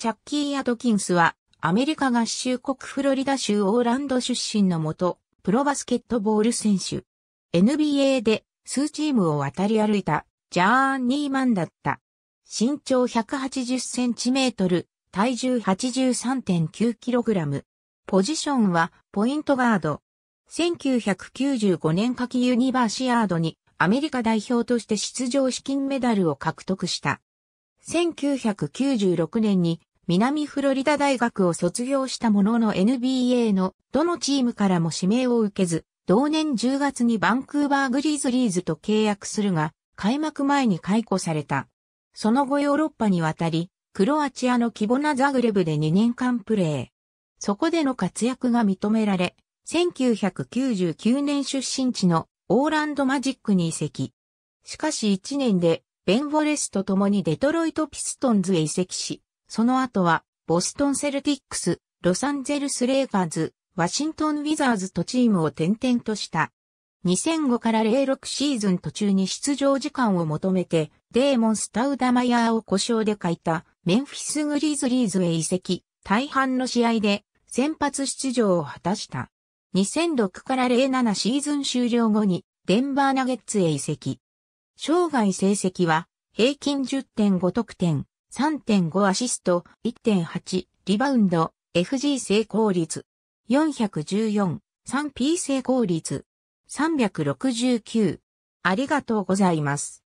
チャッキー・アトキンスは、アメリカ合衆国フロリダ州オーランド出身のもと、プロバスケットボール選手。NBA で数チームを渡り歩いたジャーニーマンだった。身長180センチメートル、体重83.9キログラム。ポジションはポイントガード。1995年夏季ユニバーシアードにアメリカ代表として出場資金メダルを獲得した。1996年に南フロリダ大学を卒業したものの NBA のどのチームからも指名を受けず、同年10月にバンクーバーグリーズリーズと契約するが、開幕前に解雇された。その後ヨーロッパに渡り、クロアチアのキボナザグレブで2年間プレー。そこでの活躍が認められ、1999年出身地のオーランドマジックに移籍。しかし1年でベンボォレスと共にデトロイトピストンズへ移籍し、その後は、ボストンセルティックス、ロサンゼルスレイカーズ、ワシントンウィザーズとチームを転々とした。2005から06シーズン途中に出場時間を求めて、デーモン・スタウダマヤーを故障で欠いたメンフィス・グリズリーズへ移籍、大半の試合で先発出場を果たした。2006から07シーズン終了後にデンバーナゲッツへ移籍。生涯成績は平均10.5得点、3.5アシスト、1.8リバウンド、FG 成功率、414、3P 成功率、369。ありがとうございます。